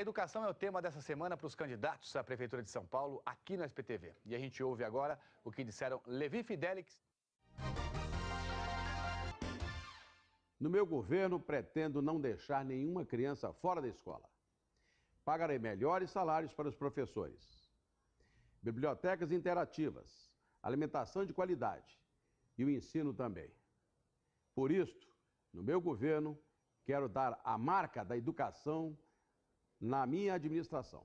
A educação é o tema dessa semana para os candidatos à Prefeitura de São Paulo, aqui no SPTV. E a gente ouve agora o que disseram Levi Fidelix. No meu governo, pretendo não deixar nenhuma criança fora da escola. Pagarei melhores salários para os professores. Bibliotecas interativas, alimentação de qualidade e o ensino também. Por isto, no meu governo, quero dar a marca da educação na minha administração.